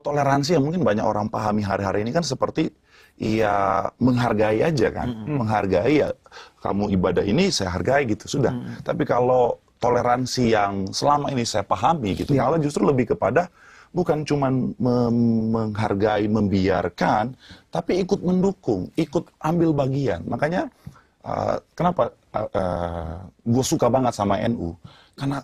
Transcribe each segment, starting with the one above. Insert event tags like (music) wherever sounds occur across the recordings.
toleransi yang mungkin banyak orang pahami hari-hari ini kan seperti ya menghargai aja kan, mm-hmm. menghargai ya kamu ibadah ini saya hargai gitu sudah. Mm-hmm. Tapi kalau toleransi yang selama ini saya pahami gitu, yeah. Allah justru lebih kepada bukan cuma mem- menghargai, membiarkan, tapi ikut mendukung, ikut ambil bagian. Makanya uh, kenapa uh, eh, uh, eh, gue suka banget sama NU karena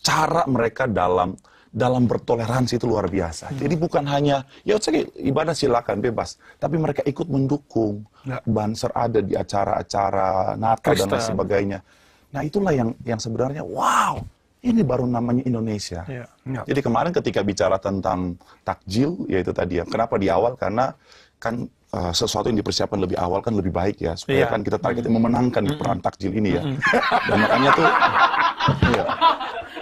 cara mereka dalam dalam bertoleransi itu luar biasa. Hmm. Jadi bukan hanya ya saya ibadah silakan bebas, tapi mereka ikut mendukung ya. banser ada di acara-acara Natal dan lain sebagainya. Nah itulah yang yang sebenarnya wow ini baru namanya Indonesia. Ya. Ya. Jadi kemarin ketika bicara tentang takjil yaitu tadi ya kenapa di awal karena kan eh, sesuatu yang dipersiapkan lebih awal kan lebih baik ya supaya iya. kan kita targetnya hmm. memenangkan mm -hmm. peran takjil ini ya mm -hmm. dan makanya tuh (laughs) iya.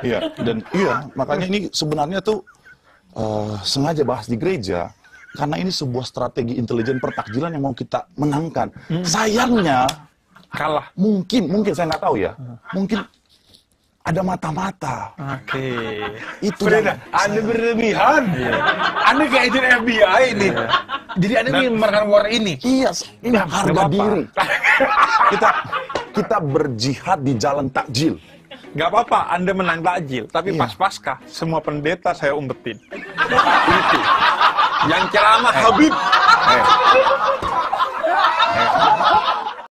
Iya, dan iya, makanya ini sebenarnya tuh uh, sengaja bahas di gereja karena ini sebuah strategi intelijen pertakjilan yang mau kita menangkan. Hmm. Sayangnya kalah. Mungkin, mungkin saya nggak tahu ya. Hmm. Mungkin ada mata-mata. Oke. Okay. Itu yang Anda berlebihan. Yeah. Anda kayak agen FBI ini. Yeah. Iya. Jadi Anda ingin memenangkan war ini. Iya, ini harga diri. kita kita berjihad di jalan takjil nggak apa-apa, Anda menang takjil, tapi iya. pas paskah semua pendeta saya umpetin. Itu. Yang ceramah eh. Habib. Eh.